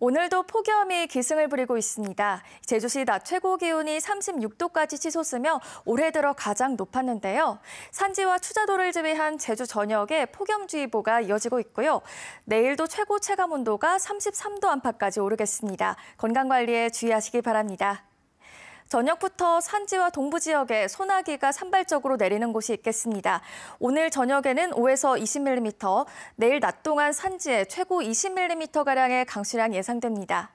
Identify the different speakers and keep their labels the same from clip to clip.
Speaker 1: 오늘도 폭염이 기승을 부리고 있습니다. 제주시 낮 최고 기온이 36도까지 치솟으며 올해 들어 가장 높았는데요. 산지와 추자도를 제외한 제주 전역에 폭염주의보가 이어지고 있고요. 내일도 최고 체감 온도가 33도 안팎까지 오르겠습니다. 건강 관리에 주의하시기 바랍니다. 저녁부터 산지와 동부 지역에 소나기가 산발적으로 내리는 곳이 있겠습니다. 오늘 저녁에는 5에서 20mm, 내일 낮 동안 산지에 최고 20mm가량의 강수량 예상됩니다.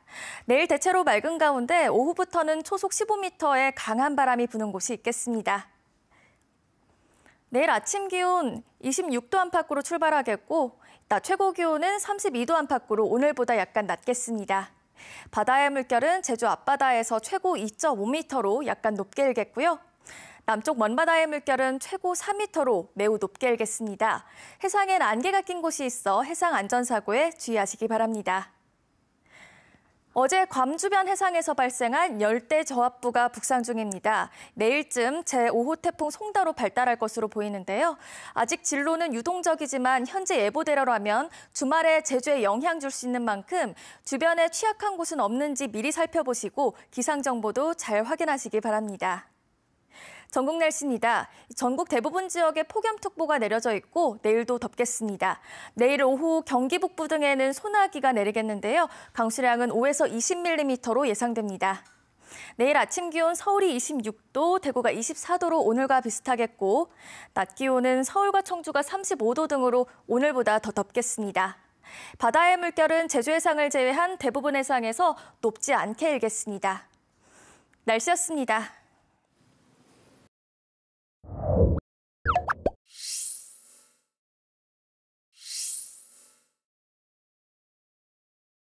Speaker 1: 내일 대체로 맑은 가운데 오후부터는 초속 15m의 강한 바람이 부는 곳이 있겠습니다. 내일 아침 기온 26도 안팎으로 출발하겠고, 낮 최고 기온은 32도 안팎으로 오늘보다 약간 낮겠습니다. 바다의 물결은 제주 앞바다에서 최고 2.5m로 약간 높게 일겠고요. 남쪽 먼바다의 물결은 최고 4m로 매우 높게 일겠습니다. 해상엔 안개가 낀 곳이 있어 해상 안전사고에 주의하시기 바랍니다. 어제 괌 주변 해상에서 발생한 열대 저압부가 북상 중입니다. 내일쯤 제5호 태풍 송다로 발달할 것으로 보이는데요. 아직 진로는 유동적이지만 현재 예보대로라면 주말에 제주에 영향 줄 수 있는 만큼 주변에 취약한 곳은 없는지 미리 살펴보시고 기상 정보도 잘 확인하시기 바랍니다. 전국 날씨입니다. 전국 대부분 지역에 폭염특보가 내려져 있고 내일도 덥겠습니다. 내일 오후 경기 북부 등에는 소나기가 내리겠는데요. 강수량은 5에서 20mm로 예상됩니다. 내일 아침 기온 서울이 26도, 대구가 24도로 오늘과 비슷하겠고 낮 기온은 서울과 청주가 35도 등으로 오늘보다 더 덥겠습니다. 바다의 물결은 제주 해상을 제외한 대부분 해상에서 높지 않게 일겠습니다. 날씨였습니다.